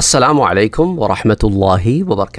असलकम वरहमल वबरक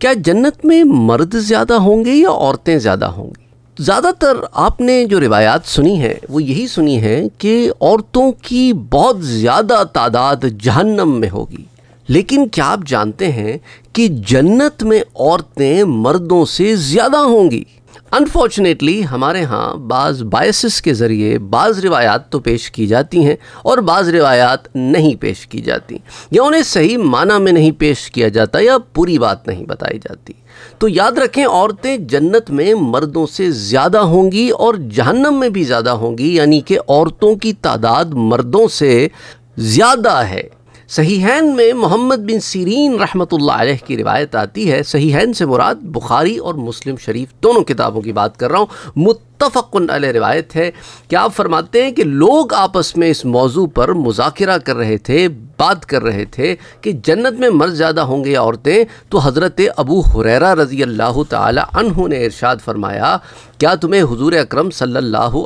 क्या जन्नत में मर्द ज़्यादा होंगे या औरतें ज़्यादा होंगी ज़्यादातर आपने जो रिवायात सुनी हैं वो यही सुनी है कि औरतों की बहुत ज़्यादा तादाद जहन्नम में होगी लेकिन क्या आप जानते हैं कि जन्नत में औरतें मर्दों से ज़्यादा होंगी अनफॉर्चुनेटली हमारे यहाँ बाज़ बायसिस के ज़रिए बाज़ रिवायात तो पेश की जाती हैं और बाज़ रिवायात नहीं पेश की जाती या उन्हें सही माना में नहीं पेश किया जाता या पूरी बात नहीं बताई जाती तो याद रखें औरतें जन्नत में मर्दों से ज़्यादा होंगी और जहन्नम में भी ज़्यादा होंगी यानी कि औरतों की तादाद मर्दों से ज़्यादा है हैन में मोहम्मद बिन सीरीन रहमत अलैह की रिवायत आती है हैन से मुराद बुखारी और मुस्लिम शरीफ दोनों किताबों की बात कर रहा हूँ मुत मुतफ़न अल रिवायत है कि आप फरमाते हैं कि लोग आपस में इस मौजू पर मुजाकरा कर रहे थे बात कर रहे थे कि जन्नत में मर्ज ज़्यादा होंगे औरतें तो हज़रत अबू हुररा रज़ी अल्लाह तहु ने इरशाद फरमाया क्या तुम्हें हजूर अक्रम सल्लल्लाहु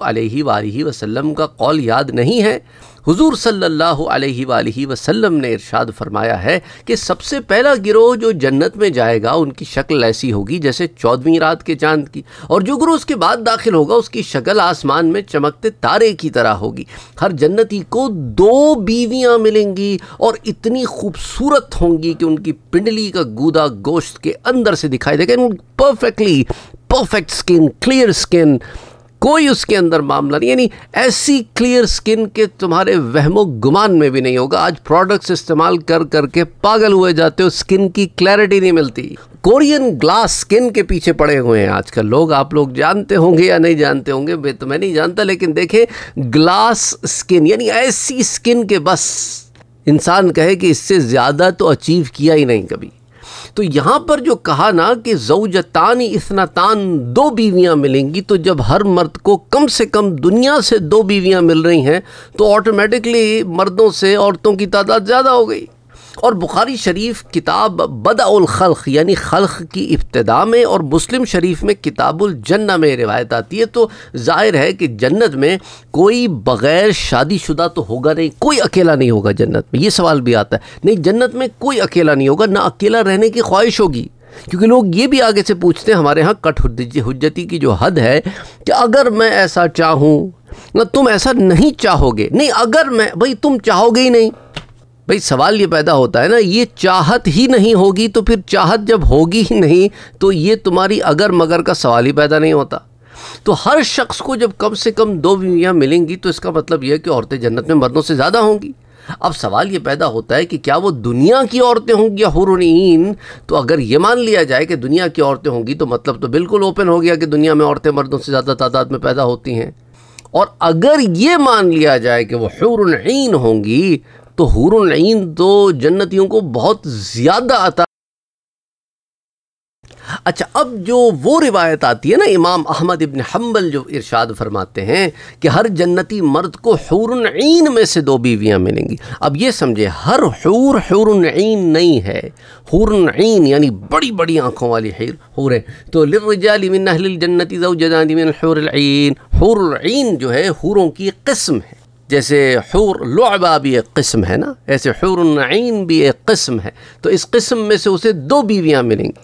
का कौल याद नहीं है हुजूर सल्लल्लाहु अलैहि वालैहि वसल्लम ने इरशाद फरमाया है कि सबसे पहला गिरोह जो जन्नत में जाएगा उनकी शक्ल ऐसी होगी जैसे चौदहवीं रात के चांद की और जो गुरु उसके बाद दाखिल हो होगा उसकी शक्ल आसमान में चमकते तारे की तरह होगी हर जन्नती को दो बीवियां मिलेंगी और इतनी खूबसूरत होंगी कि उनकी पिंडली का गूदा गोश्त के अंदर से दिखाई देगा perfectly perfect skin clear skin कोई उसके अंदर मामला नहीं यानी ऐसी क्लियर स्किन के तुम्हारे वहमो गुमान में भी नहीं होगा आज प्रोडक्ट्स इस्तेमाल कर करके पागल हुए जाते हो स्किन की क्लैरिटी नहीं मिलती कोरियन ग्लास स्किन के पीछे पड़े हुए हैं आजकल लोग आप लोग जानते होंगे या नहीं जानते होंगे मैं तो मैं नहीं जानता लेकिन देखें ग्लास स्किन यानी ऐसी स्किन के बस इंसान कहे कि इससे ज़्यादा तो अचीव किया ही नहीं कभी तो यहाँ पर जो कहा ना कि जौजतान इसनातान दो बीवियाँ मिलेंगी तो जब हर मर्द को कम से कम दुनिया से दो बीवियाँ मिल रही हैं तो ऑटोमेटिकली मर्दों से औरतों की तादाद ज़्यादा हो गई और बुखारी शरीफ किताब बदाउल खल्क यानी खल्क की इब्तदा में और मुस्लिम शरीफ में किताबुल जन्ना में रिवायत आती है तो जाहिर है कि जन्नत में कोई बग़ैर शादीशुदा तो होगा नहीं कोई अकेला नहीं होगा जन्नत में ये सवाल भी आता है नहीं जन्नत में कोई अकेला नहीं होगा ना अकेला रहने की ख्वाहिश होगी क्योंकि लोग ये भी आगे से पूछते हैं हमारे यहाँ कट हजती की जो हद है कि अगर मैं ऐसा चाहूँ ना तुम ऐसा नहीं चाहोगे नहीं अगर मैं भाई तुम चाहोगे ही नहीं भाई सवाल ये पैदा होता है ना ये चाहत ही नहीं होगी तो फिर चाहत जब होगी ही नहीं तो ये तुम्हारी अगर मगर का सवाल ही पैदा नहीं होता तो हर शख्स को जब कम से कम दो बीवियाँ मिलेंगी तो इसका मतलब यह है कि औरतें जन्नत में मर्दों से ज़्यादा होंगी अब सवाल ये पैदा होता है कि क्या वो दुनिया की औरतें होंगी या हुरुनीन तो अगर ये मान लिया जाए कि दुनिया की औरतें होंगी तो मतलब तो बिल्कुल ओपन हो गया कि दुनिया में औरतें मर्दों से ज़्यादा तादाद में पैदा होती हैं और अगर ये मान लिया जाए कि वो हुरुनीन होंगी तो हूर तो जन्नतियों को बहुत ज़्यादा आता अच्छा अब जो वो रिवायत आती है ना इमाम अहमद इबन हम्बल जो इरशाद फरमाते हैं कि हर जन्नती मर्द को हूरन में से दो बीवियां मिलेंगी अब ये समझे हर हूर हूरन नहीं है हूरन यानी बड़ी बड़ी आँखों वाली हूर तो लिरजालिमिन जन्नती जऊ हूर हूर जो है हूरों की कस्म है जैसे हूर लुबा भी एक कस्म है ना ऐसे हूर नईन भी एक कस्म है तो इस कस्म में से उसे दो बीवियाँ मिलेंगी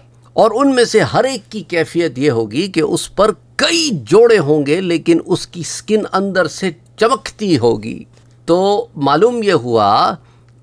और उनमें से हर एक की कैफियत ये होगी कि उस पर कई जोड़े होंगे लेकिन उसकी स्किन अंदर से चमकती होगी तो मालूम यह हुआ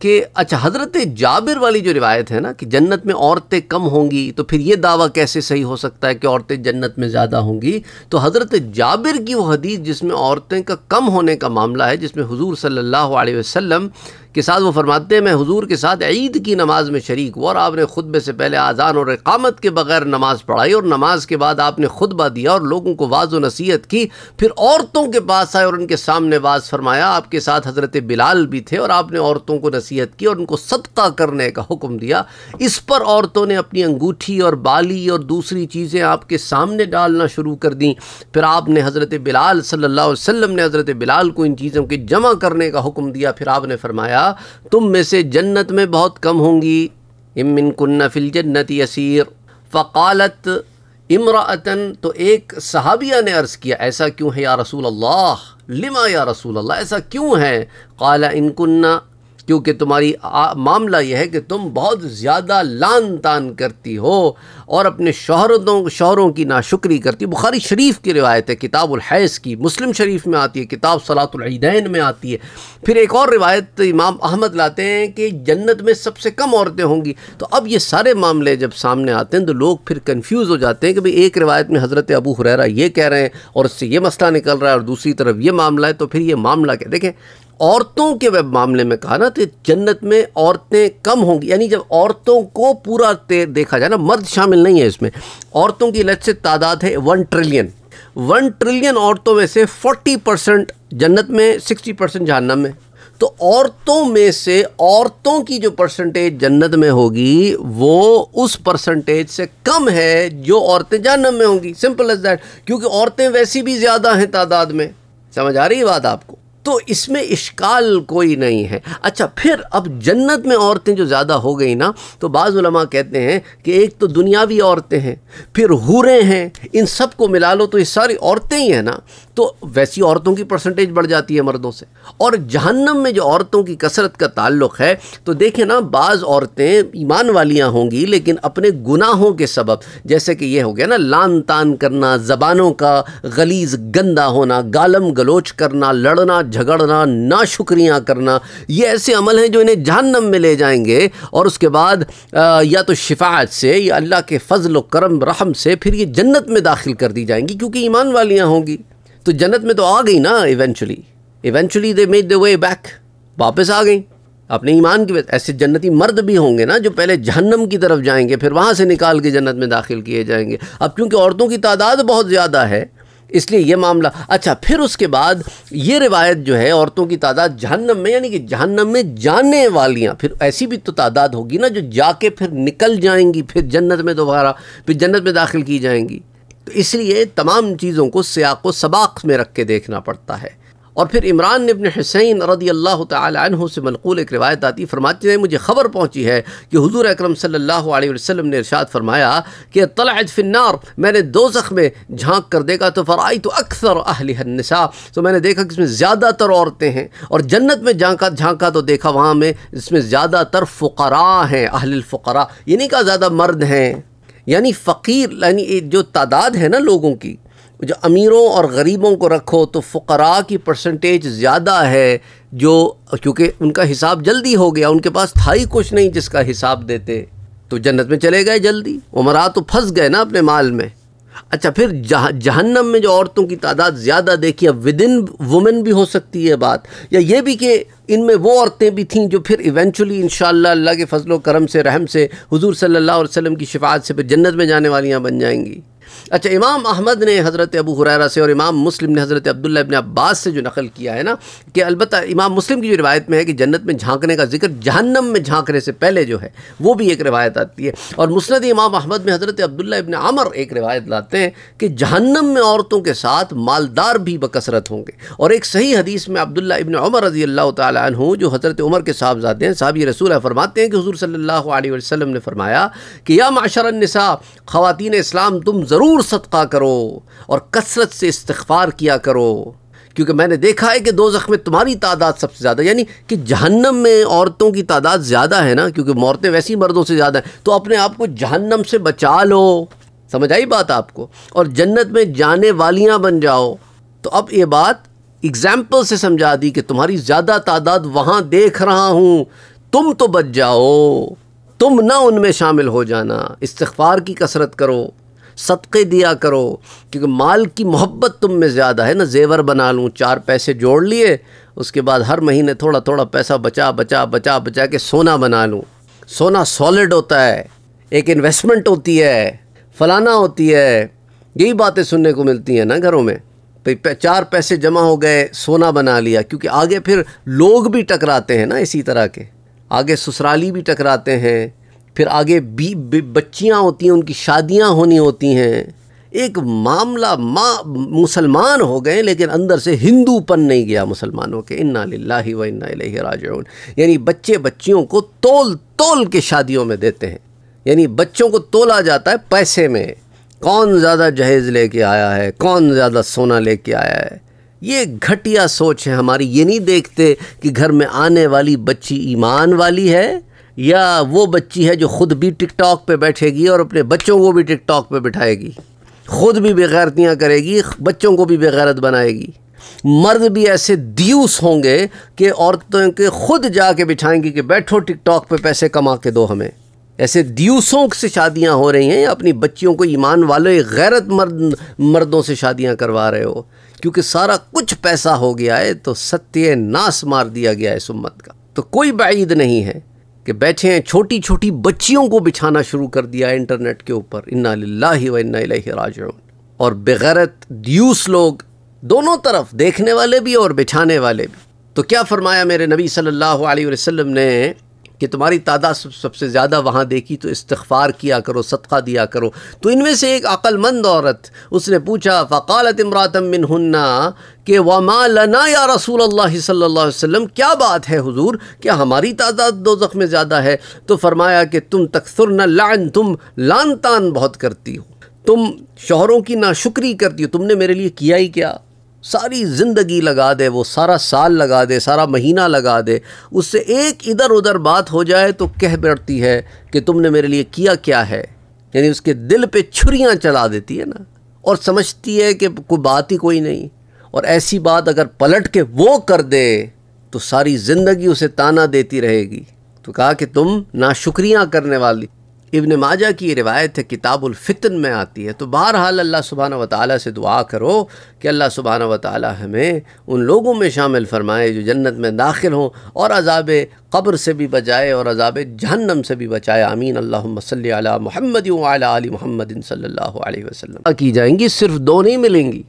कि अच्छा हज़रत जाबिर वाली जो रिवायत है ना कि जन्नत में औरतें कम होंगी तो फिर ये दावा कैसे सही हो सकता है कि औरतें जन्नत में ज़्यादा होंगी तो हज़रत जाबिर की वो हदीस जिसमें औरतें का कम होने का मामला है जिसमें हुजूर सल्लल्लाहु अलैहि वसल्लम के साथ वो फरमाते हैं मैं हुजूर के साथ ईद की नमाज़ में शरीक हुआ और आपने खुतबे से पहले आज़ान और इकामत के बगैर नमाज़ पढ़ाई और नमाज के बाद आपने खुतबा दिया और लोगों को वाज व नसीहत की फिर औरतों के पास आए और उनके सामने वाज फरमाया आपके साथ हज़रत बिलाल भी थे और आपने औरतों को नसीहत की और उनको सदका करने का हुक्म दिया इस पर औरतों ने अपनी अंगूठी और बाली और दूसरी चीज़ें आपके सामने डालना शुरू कर दी फिर आपने हज़रत बिलाल सल्ला वसम ने हज़रत बिलाल को इन चीज़ों के जमा करने का हुक्म दिया फिर आपने फरमाया तुम में से जन्नत में बहुत कम होंगी इमिन कन्नाफिल जन्नत यसीर फ़कालत इमरातन तो एक सहाबिया ने अर्ज़ किया ऐसा क्यों है या रसूल अल्लाह लिमा या रसूल अल्लाह ऐसा क्यों है काला इनकन्ना क्योंकि तुम्हारी आ, मामला यह है कि तुम बहुत ज़्यादा लान तान करती हो और अपने शहरतों शहरों की नाशुक्री करती बुखारी शरीफ की रिवायत है किताब हैस की मुस्लिम शरीफ में आती है किताब सलातुलदैन में आती है फिर एक और रिवायत इमाम अहमद लाते हैं कि जन्नत में सबसे कम औरतें होंगी तो अब ये सारे मामले जब सामने आते हैं तो लोग फिर कन्फ्यूज़ हो जाते हैं कि भाई एक रिवायत में हज़रत अबू हुररा ये कह रहे हैं और उससे ये मसला निकल रहा है और दूसरी तरफ ये मामला है तो फिर ये मामला क्या देखें औरतों के वह मामले में कहा ना तो जन्नत में औरतें कम होंगी यानी जब औरतों को पूरा देखा जाए ना मर्द शामिल नहीं है इसमें औरतों की लत से तादाद है वन ट्रिलियन वन ट्रिलियन औरतों में से फोर्टी परसेंट जन्नत में सिक्सटी परसेंट जहनम में तो औरतों में से औरतों की जो परसेंटेज जन्नत में होगी वो उस परसेंटेज से कम है जो औरतें जहनम में होंगी सिंपल एज दैट क्योंकि औरतें वैसी भी ज़्यादा हैं तादाद में समझ आ रही बात आपको तो इसमें इश्काल कोई नहीं है अच्छा फिर अब जन्नत में औरतें जो ज़्यादा हो गई ना तो बाज़ुलमा कहते हैं कि एक तो दुनियावी औरतें हैं फिर हूरें हैं इन सब को मिला लो तो ये सारी औरतें ही हैं ना तो वैसी औरतों की परसेंटेज बढ़ जाती है मर्दों से और जहन्नम में जो औरतों की कसरत का ताल्लुक़ है तो देखें ना बाज़ औरतें ईमान वालियाँ होंगी लेकिन अपने गुनाहों के सबब जैसे कि ये हो गया ना लान तान करना ज़बानों का गलीज गंदा होना गालम गलोच करना लड़ना झगड़ना ना शुक्रिया करना ये ऐसे अमल हैं जो इन्हें जहन्नम में ले जाएंगे और उसके बाद आ, या तो शिफायत से या अल्लाह के फजल करम रहम से फिर ये जन्नत में दाखिल कर दी जाएंगी क्योंकि ईमान वालियाँ होंगी तो जन्नत में तो आ गई ना eventually eventually they made the way back वापस आ गई अपने ईमान के ऐसे जन्नती मर्द भी होंगे ना जो पहले जहन्नम की तरफ जाएंगे फिर वहाँ से निकाल के जन्नत में दाखिल किए जाएंगे अब क्योंकि औरतों की तादाद बहुत ज़्यादा है इसलिए यह मामला अच्छा फिर उसके बाद ये रिवायत जो है औरतों की तादाद जहन्नम में यानी कि जहन्नम में जाने वालियाँ फिर ऐसी भी तो तादाद होगी ना जो जाके फिर निकल जाएंगी फिर जन्नत में दोबारा फिर जन्नत में दाखिल की जाएंगी तो इसलिए तमाम चीज़ों को सियाक व सबाक में रख के देखना पड़ता है और फिर इमरान अपने हुसैन रदी अल्लाह तह से मनकूल एक रिवायत आती फ़रमाती है मुझे खबर पहुँची है कि हजूर अक्रम सल्लल्लाहु ने इरशाद फरमाया कि तलाज फिनार मैंने दो में झांक कर देखा तो फ़र आई तो अक्सर अहलसा तो मैंने देखा कि इसमें ज़्यादातर औरतें हैं और जन्नत में झांका झांका तो देखा वहाँ में इसमें ज़्यादातर फ़ुकरा हैं अहलफ़रा ये नहीं कहा ज़्यादा मर्द हैं यानी फ़कीर यानी जो तादाद है ना लोगों की जो अमीरों और गरीबों को रखो तो फ़करा की परसेंटेज ज़्यादा है जो क्योंकि उनका हिसाब जल्दी हो गया उनके पास था ही कुछ नहीं जिसका हिसाब देते तो जन्नत में चले गए जल्दी उमरा तो फंस गए ना अपने माल में अच्छा फिर जहन्नम में जो औरतों की तादाद ज़्यादा देखी अब विद इन वुमेन भी हो सकती है बात या ये भी कि इनमें वो औरतें भी थीं जो फिर इवेंचुअली इन अल्लाह के फजलो करम से रहम से हुजूर सल्लल्लाहु अलैहि वसल्लम की शिफात से फिर जन्नत में जाने वालियाँ बन जाएंगी अच्छा इमाम अहमद ने हज़रत अबू हुरारा से और इमाम मुस्लिम ने हज़रत अब्दुल्ला इबन अब्बास से जो नकल किया है ना कि अलबत् इमाम मुस्लिम की जो रिवायत में है कि जन्नत में झांकने का जिक्र जहन्नम में झांकने से पहले जो है वो भी एक रिवायत आती है और मुस्द इमाम अहमद में हज़रत अब्दुल्ला इबन अमर एक रिवायत लाते हैं कि जहन्नम में औरतों के साथ मालदार भी बकसरत होंगे और एक सही हदीस में अब्दुल्ला इबन उमर रजी अल्लाह तु जो हज़रत उमर के साहबजादे हैं साहब रसूल फरमाते हैं कि हजूर सल्ला वसलम ने फरमाया कि या माशरनसा ख़वान इस्लाम तुम ज़रूर ज़रूर सदका करो और कसरत से इस्तफ़ार किया करो क्योंकि मैंने देखा है कि दो में तुम्हारी तादाद सबसे ज़्यादा यानी कि जहन्नम में औरतों की तादाद ज़्यादा है ना क्योंकि औरतें वैसे ही मर्दों से ज़्यादा हैं तो अपने आप को जहन्नम से बचा लो समझ आई बात आपको और जन्नत में जाने वालियाँ बन जाओ तो अब ये बात एग्ज़ाम्पल से समझा दी कि तुम्हारी ज़्यादा तादाद वहाँ देख रहा हूँ तुम तो बच जाओ तुम ना उनमें शामिल हो जाना इस्तफार की कसरत करो सदक़े दिया करो क्योंकि माल की मोहब्बत तुम में ज़्यादा है ना जेवर बना लूँ चार पैसे जोड़ लिए उसके बाद हर महीने थोड़ा थोड़ा पैसा बचा बचा बचा बचा के सोना बना लूँ सोना सॉलिड होता है एक इन्वेस्टमेंट होती है फलाना होती है यही बातें सुनने को मिलती हैं ना घरों में भाई चार पैसे जमा हो गए सोना बना लिया क्योंकि आगे फिर लोग भी टकराते हैं ना इसी तरह के आगे ससुराली भी टकराते हैं फिर आगे बी, बच्चियाँ होती हैं उनकी शादियाँ होनी होती हैं एक मामला मा मुसलमान हो गए लेकिन अंदर से हिंदूपन नहीं गया मुसलमानों के इन्ना लाही व इन्ना राज यानी बच्चे बच्चियों को तोल तोल के शादियों में देते हैं यानी बच्चों को तोला जाता है पैसे में कौन ज़्यादा जहेज़ लेके आया है कौन ज़्यादा सोना लेके आया है ये घटिया सोच है हमारी ये नहीं देखते कि घर में आने वाली बच्ची ईमान वाली है या वो बच्ची है जो ख़ुद भी टिकटॉक पे बैठेगी और अपने बच्चों को भी टिकटॉक पे बिठाएगी ख़ुद भी बेगैरतियाँ करेगी बच्चों को भी बेगैरत बनाएगी मर्द भी ऐसे दियूस होंगे कि औरतों के ख़ुद जा के बिठाएंगी कि बैठो टिकटॉक पे पैसे कमा के दो हमें ऐसे दियूसों से शादियाँ हो रही हैं अपनी बच्चियों को ईमान वाले गैरत मर्द मर्दों से शादियाँ करवा रहे हो क्योंकि सारा कुछ पैसा हो गया है तो सत्य नाश मार दिया गया है इस उम्मत का तो कोई बाइद नहीं है कि बैठे हैं छोटी छोटी बच्चियों को बिछाना शुरू कर दिया है इंटरनेट के ऊपर इन्ना लाही व इन्ना राज और बेगैरत दियूस लोग दोनों तरफ देखने वाले भी और बिछाने वाले भी तो क्या फरमाया मेरे नबी सल्लल्लाहु अलैहि वसल्लम ने कि तुम्हारी तादाद सब, सबसे ज़्यादा वहाँ देखी तो इस्तफ़ार किया करो सदका दिया करो तो इनमें से एक अक्लमंद औरत उसने पूछा फ़कालत इमरातम बिन हन्ना के व लना या रसूल अल्लाह सल्लल्लाहु अलैहि वसल्लम क्या बात है हुजूर क्या हमारी तादाद दो ज़ख्म में ज़्यादा है तो फरमाया कि तुम तकसुर न लान तुम लान तान बहुत करती हो तुम शोहरों की ना शुक्री करती हो तुमने मेरे लिए किया ही क्या सारी ज़िंदगी लगा दे वो सारा साल लगा दे सारा महीना लगा दे उससे एक इधर उधर बात हो जाए तो कह बैठती है कि तुमने मेरे लिए किया क्या है यानी उसके दिल पे छुरियाँ चला देती है ना और समझती है कि कोई बात ही कोई नहीं और ऐसी बात अगर पलट के वो कर दे तो सारी ज़िंदगी उसे ताना देती रहेगी तो कहा कि तुम ना करने वाली इबन माजा की रिवायत है किताबुल फितन में आती है तो बहरहाल अल्लाह सुबहान वाली से दुआ करो कि अल्लाह सुबहान वाली हमें उन लोगों में शामिल फ़रमाए जो जन्नत में दाखिल हों और अजाब कब्र से भी बचाए और अजाब जहन्नम से भी बचाए आमीन अल्लाह महमद महमदिन सल्ला वसलम की जाएंगी सिर्फ दो नहीं मिलेंगी